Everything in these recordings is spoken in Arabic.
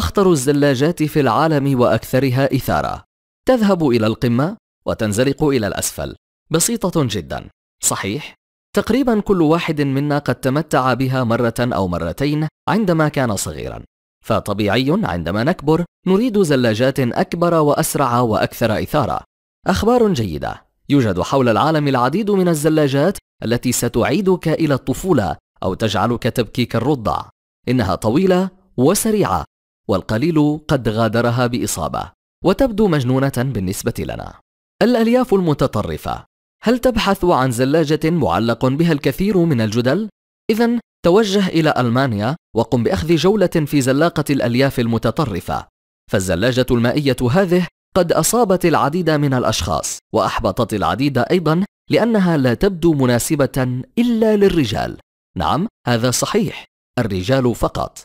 أخطر الزلاجات في العالم وأكثرها إثارة تذهب إلى القمة وتنزلق إلى الأسفل بسيطة جدا صحيح؟ تقريبا كل واحد منا قد تمتع بها مرة أو مرتين عندما كان صغيرا فطبيعي عندما نكبر نريد زلاجات أكبر وأسرع وأكثر إثارة أخبار جيدة يوجد حول العالم العديد من الزلاجات التي ستعيدك إلى الطفولة أو تجعلك تبكي كالرضع إنها طويلة وسريعة والقليل قد غادرها باصابه وتبدو مجنونه بالنسبه لنا الالياف المتطرفه هل تبحث عن زلاجه معلق بها الكثير من الجدل اذا توجه الى المانيا وقم باخذ جوله في زلاقه الالياف المتطرفه فالزلاجه المائيه هذه قد اصابت العديد من الاشخاص واحبطت العديد ايضا لانها لا تبدو مناسبه الا للرجال نعم هذا صحيح الرجال فقط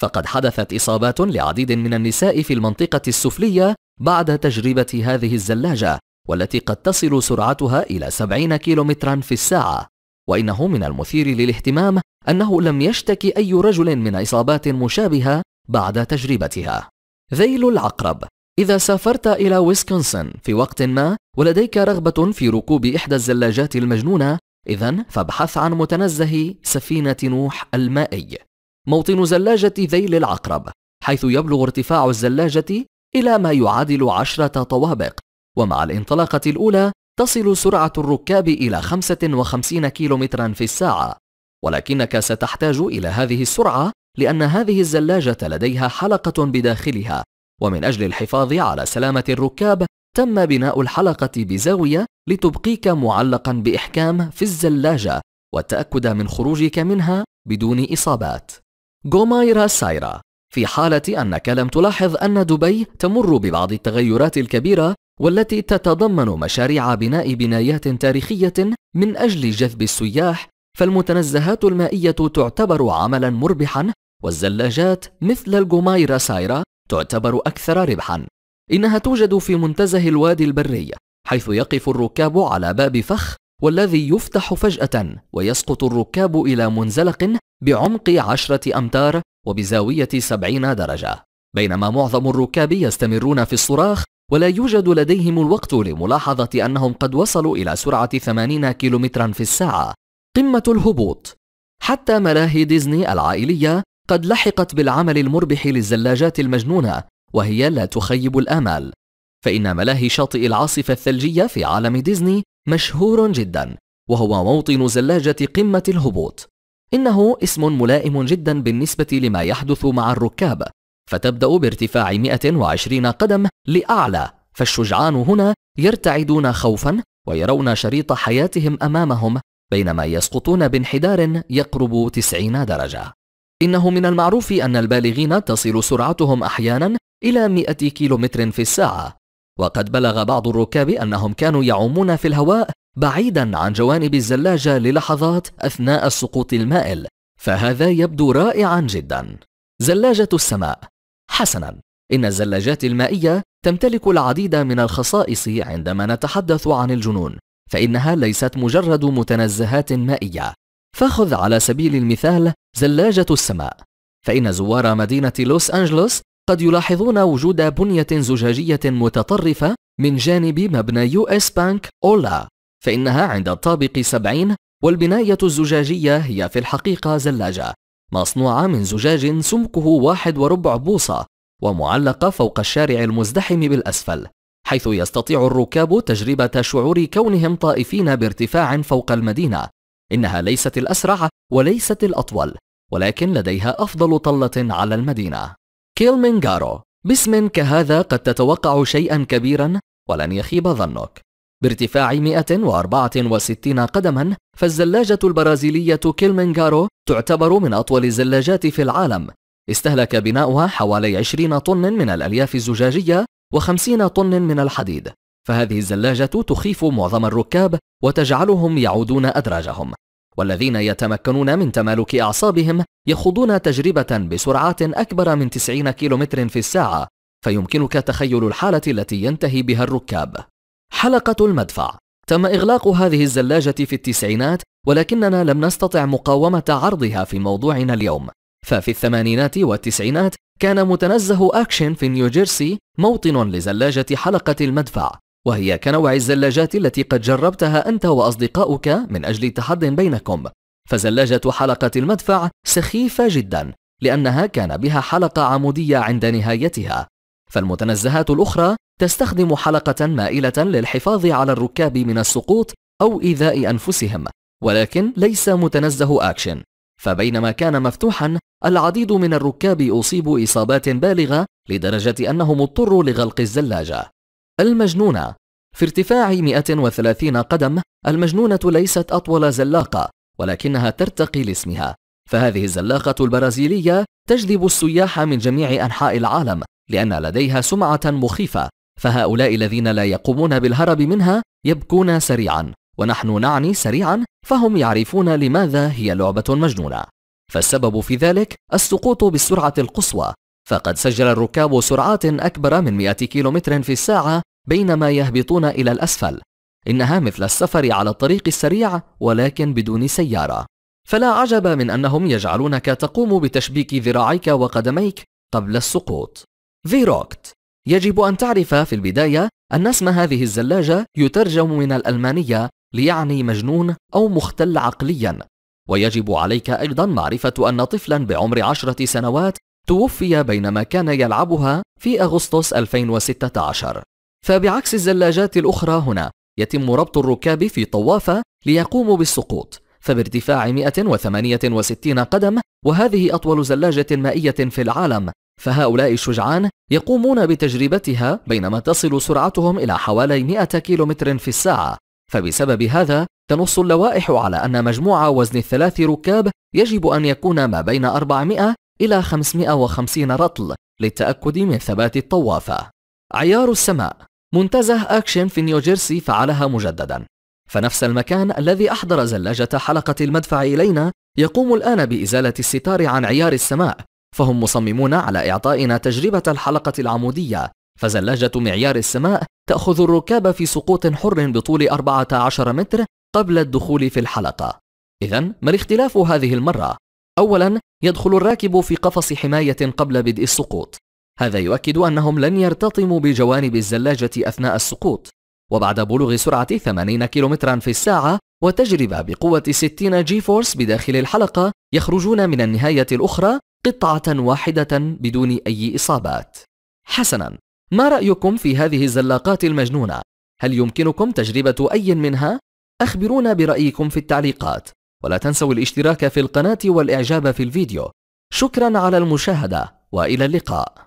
فقد حدثت إصابات لعديد من النساء في المنطقة السفلية بعد تجربة هذه الزلاجة والتي قد تصل سرعتها إلى 70 كيلومترا في الساعة وإنه من المثير للاهتمام أنه لم يشتكي أي رجل من إصابات مشابهة بعد تجربتها ذيل العقرب إذا سافرت إلى ويسكونسن في وقت ما ولديك رغبة في ركوب إحدى الزلاجات المجنونة إذا فابحث عن متنزه سفينة نوح المائي موطن زلاجة ذيل العقرب حيث يبلغ ارتفاع الزلاجة إلى ما يعادل عشرة طوابق ومع الانطلاقة الأولى تصل سرعة الركاب إلى 55 كيلومترا في الساعة ولكنك ستحتاج إلى هذه السرعة لأن هذه الزلاجة لديها حلقة بداخلها ومن أجل الحفاظ على سلامة الركاب تم بناء الحلقة بزاوية لتبقيك معلقا بإحكام في الزلاجة والتأكد من خروجك منها بدون إصابات جومايرا سايرة في حالة أنك لم تلاحظ أن دبي تمر ببعض التغيرات الكبيرة والتي تتضمن مشاريع بناء بنايات تاريخية من أجل جذب السياح فالمتنزهات المائية تعتبر عملا مربحا والزلاجات مثل الجومايرا سايرة تعتبر أكثر ربحا إنها توجد في منتزه الوادي البري حيث يقف الركاب على باب فخ والذي يفتح فجأة ويسقط الركاب إلى منزلق بعمق عشرة أمتار وبزاوية سبعين درجة بينما معظم الركاب يستمرون في الصراخ ولا يوجد لديهم الوقت لملاحظة أنهم قد وصلوا إلى سرعة 80 كيلومترا في الساعة قمة الهبوط حتى ملاهي ديزني العائلية قد لحقت بالعمل المربح للزلاجات المجنونة وهي لا تخيب الآمال فإن ملاهي شاطئ العاصفة الثلجية في عالم ديزني مشهور جدا وهو موطن زلاجة قمة الهبوط إنه اسم ملائم جدا بالنسبة لما يحدث مع الركاب فتبدأ بارتفاع 120 قدم لأعلى فالشجعان هنا يرتعدون خوفا ويرون شريط حياتهم أمامهم بينما يسقطون بانحدار يقرب 90 درجة إنه من المعروف أن البالغين تصل سرعتهم أحيانا إلى 100 كيلومتر في الساعة وقد بلغ بعض الركاب أنهم كانوا يعومون في الهواء بعيدا عن جوانب الزلاجة للحظات أثناء السقوط المائل فهذا يبدو رائعا جدا زلاجة السماء حسنا إن الزلاجات المائية تمتلك العديد من الخصائص عندما نتحدث عن الجنون فإنها ليست مجرد متنزهات مائية فخذ على سبيل المثال زلاجة السماء فإن زوار مدينة لوس أنجلوس قد يلاحظون وجود بنية زجاجية متطرفة من جانب مبنى يو اس بانك أولا فإنها عند الطابق 70 والبناية الزجاجية هي في الحقيقة زلاجة مصنوعة من زجاج سمكه واحد وربع بوصة ومعلقة فوق الشارع المزدحم بالأسفل حيث يستطيع الركاب تجربة شعور كونهم طائفين بارتفاع فوق المدينة إنها ليست الأسرع وليست الأطول ولكن لديها أفضل طلة على المدينة كيلمنجارو باسم كهذا قد تتوقع شيئا كبيرا ولن يخيب ظنك بارتفاع 164 قدما فالزلاجة البرازيلية كيلمنجارو تعتبر من أطول الزلاجات في العالم استهلك بناؤها حوالي 20 طن من الألياف الزجاجية و50 طن من الحديد فهذه الزلاجة تخيف معظم الركاب وتجعلهم يعودون أدراجهم والذين يتمكنون من تمالك أعصابهم يخوضون تجربة بسرعات أكبر من 90 كيلومتر في الساعة فيمكنك تخيل الحالة التي ينتهي بها الركاب حلقة المدفع تم إغلاق هذه الزلاجة في التسعينات ولكننا لم نستطع مقاومة عرضها في موضوعنا اليوم ففي الثمانينات والتسعينات كان متنزه أكشن في نيوجيرسي موطن لزلاجة حلقة المدفع وهي كنوع الزلاجات التي قد جربتها أنت وأصدقاؤك من أجل تحد بينكم فزلاجة حلقة المدفع سخيفة جدا لأنها كان بها حلقة عمودية عند نهايتها فالمتنزهات الأخرى تستخدم حلقة مائلة للحفاظ على الركاب من السقوط أو إيذاء أنفسهم ولكن ليس متنزه أكشن فبينما كان مفتوحا العديد من الركاب أصيبوا إصابات بالغة لدرجة أنهم اضطروا لغلق الزلاجة المجنونة في ارتفاع 130 قدم المجنونة ليست أطول زلاقة ولكنها ترتقي لاسمها فهذه الزلاقة البرازيلية تجذب السياح من جميع أنحاء العالم لأن لديها سمعة مخيفة فهؤلاء الذين لا يقومون بالهرب منها يبكون سريعا ونحن نعني سريعا فهم يعرفون لماذا هي لعبة مجنونة فالسبب في ذلك السقوط بالسرعة القصوى فقد سجل الركاب سرعات أكبر من 100 كيلومتر في الساعة بينما يهبطون إلى الأسفل إنها مثل السفر على الطريق السريع ولكن بدون سيارة فلا عجب من أنهم يجعلونك تقوم بتشبيك ذراعيك وقدميك قبل السقوط فيروكت يجب أن تعرف في البداية أن اسم هذه الزلاجة يترجم من الألمانية ليعني مجنون أو مختل عقليا ويجب عليك أيضا معرفة أن طفلا بعمر عشرة سنوات توفي بينما كان يلعبها في أغسطس 2016 فبعكس الزلاجات الأخرى هنا يتم ربط الركاب في طوافة ليقوموا بالسقوط فبارتفاع 168 قدم وهذه أطول زلاجة مائية في العالم فهؤلاء الشجعان يقومون بتجربتها بينما تصل سرعتهم إلى حوالي 100 كيلومتر في الساعة فبسبب هذا تنص اللوائح على أن مجموع وزن الثلاث ركاب يجب أن يكون ما بين 400 إلى 550 رطل للتأكد من ثبات الطوافة عيار السماء منتزه أكشن في نيوجيرسي فعلها مجددا فنفس المكان الذي أحضر زلاجة حلقة المدفع إلينا يقوم الآن بإزالة الستار عن عيار السماء فهم مصممون على إعطائنا تجربة الحلقة العمودية فزلاجة معيار السماء تأخذ الركاب في سقوط حر بطول 14 متر قبل الدخول في الحلقة إذا ما الاختلاف هذه المرة؟ أولا يدخل الراكب في قفص حماية قبل بدء السقوط هذا يؤكد أنهم لن يرتطموا بجوانب الزلاجة أثناء السقوط وبعد بلوغ سرعة 80 كيلومترا في الساعة وتجربة بقوة 60 جي فورس بداخل الحلقة يخرجون من النهاية الأخرى قطعة واحدة بدون أي إصابات حسنا ما رأيكم في هذه الزلاقات المجنونة؟ هل يمكنكم تجربة أي منها؟ أخبرونا برأيكم في التعليقات ولا تنسوا الاشتراك في القناة والإعجاب في الفيديو شكرا على المشاهدة وإلى اللقاء